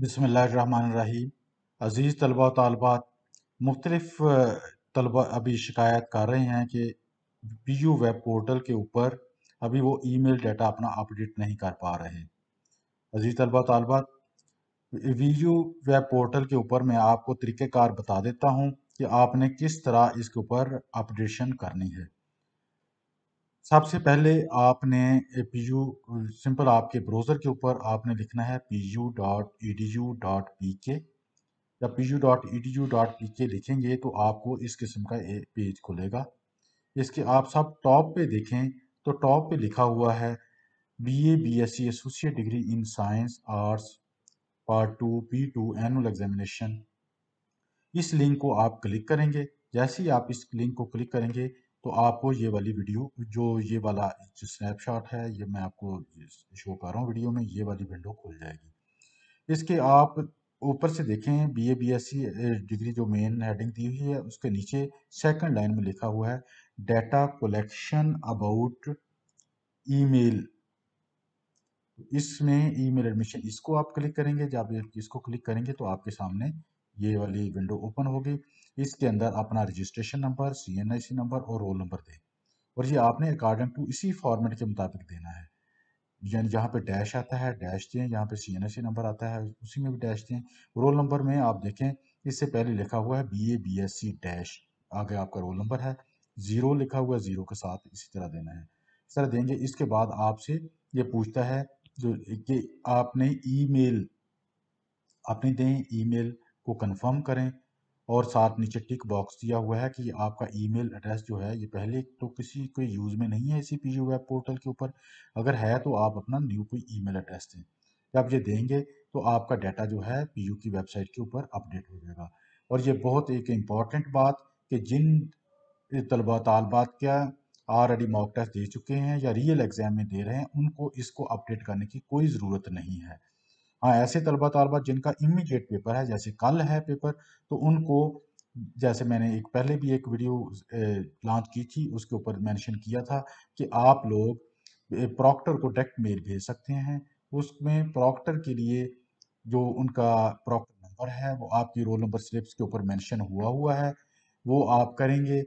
बसमीम अज़ीज़ तलबा तलबात मुख्तलिफ तलबा अभी शिकायत कर रहे हैं कि पी यू वेब पोर्टल के ऊपर अभी वो ई मेल डाटा अपना अपडेट नहीं कर पा रहे अजीज़ तलबा तलबात वी यू वेब पोर्टल के ऊपर मैं आपको तरीक़ेकार बता देता हूँ कि आपने किस तरह इसके ऊपर अपडेशन करनी है सबसे पहले आपने पी यू सिंपल आपके ब्राउज़र के ऊपर आपने लिखना है P U dot E D U dot P K जब P U dot E D U dot P K लिखेंगे तो आपको इस किस्म का एक पेज खुलेगा इसके आप सब टॉप पे देखें तो टॉप पे लिखा हुआ है B A B S C associate degree in science arts part two P two annual examination इस लिंक को आप क्लिक करेंगे जैसे ही आप इस लिंक को क्लिक करेंगे तो आपको ये वाली वीडियो जो ये वाला जो स्नैपशॉट है ये मैं आपको शो कर रहा हूँ वीडियो में ये वाली विंडो खुल जाएगी इसके आप ऊपर से देखें B A B S C degree जो मेन हेडिंग दी हुई है उसके नीचे सेकंड लाइन में लिखा हुआ है डेटा कलेक्शन अबाउट ईमेल इसमें ईमेल एडमिशन इसको आप क्लिक करेंगे जब इसको क्लिक करेंगे तो आपके सामने ये वाली विंडो ओपन होगी इसके अंदर अपना रजिस्ट्रेशन नंबर सी नंबर और रोल नंबर दें और ये आपने अकॉर्डिंग टू इसी फॉर्मेट के मुताबिक देना है यानी जहाँ पे डैश आता है डैश दें यहाँ पे सी नंबर आता है उसी में भी डैश दें रोल नंबर में आप देखें इससे पहले लिखा हुआ है B A B S C dash आगे आपका रोल नंबर है ज़ीरो लिखा हुआ है ज़ीरो के साथ इसी तरह देना है इस तरह देंगे इसके बाद आपसे ये पूछता है जो कि आपने ईमेल आपने दें ईमेल को कंफर्म करें और साथ नीचे टिक बॉक्स दिया हुआ है कि आपका ईमेल एड्रेस जो है ये पहले तो किसी के यूज़ में नहीं है इसी पी वेब पोर्टल के ऊपर अगर है तो आप अपना न्यू कोई ईमेल एड्रेस दें जब ये देंगे तो आपका डाटा जो है पी की वेबसाइट के ऊपर अपडेट हो जाएगा और ये बहुत एक इम्पॉर्टेंट बात कि जिन तलबा तलबात क्या ऑलरेडी मॉक टेस्ट दे चुके हैं या रियल एग्ज़ाम में दे रहे हैं उनको इसको अपडेट करने की कोई ज़रूरत नहीं है हाँ ऐसे तलबा तलबा जिनका इमीडिएट पेपर है जैसे कल है पेपर तो उनको जैसे मैंने एक पहले भी एक वीडियो लॉन्च की थी उसके ऊपर मेंशन किया था कि आप लोग प्रॉक्टर को डायरेक्ट मेल भेज सकते हैं उसमें प्रॉक्टर के लिए जो उनका प्रॉक्टर नंबर है वो आपकी रोल नंबर स्लिप्स के ऊपर मेंशन हुआ हुआ है वो आप करेंगे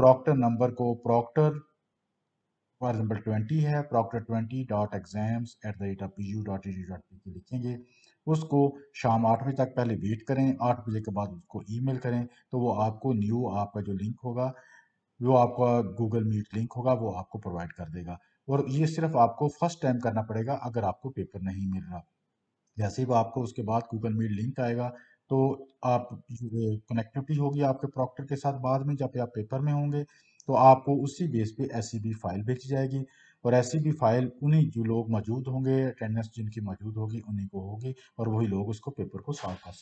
प्रॉक्टर नंबर को प्रॉक्टर फॉर एग्जाम्पल ट्वेंटी है proctor twenty dot exams at the rate of P U dot E D dot P लिखेंगे उसको शाम आठ बजे तक पहले वेट करें आठ बजे के बाद उसको ईमेल करें तो वो आपको न्यू आपका जो लिंक होगा वो आपका गूगल मीट लिंक होगा वो आपको प्रोवाइड कर देगा और ये सिर्फ आपको फर्स्ट टाइम करना पड़ेगा अगर आपको पेपर नहीं मिल रहा जैसे ही आपको उसके बाद गूगल मीट लिंक आएगा तो आप कनेक्टिविटी होगी आपके प्रॉक्टर के साथ बाद में जब आप पेपर में होंगे तो आपको उसी बेस पे एस फाइल e भेजी जाएगी और एस फाइल e उन्हीं जो लोग मौजूद होंगे अटेंडेंस जिनकी मौजूद होगी उन्हीं को होगी और वही लोग उसको पेपर को सॉल्व कर सकते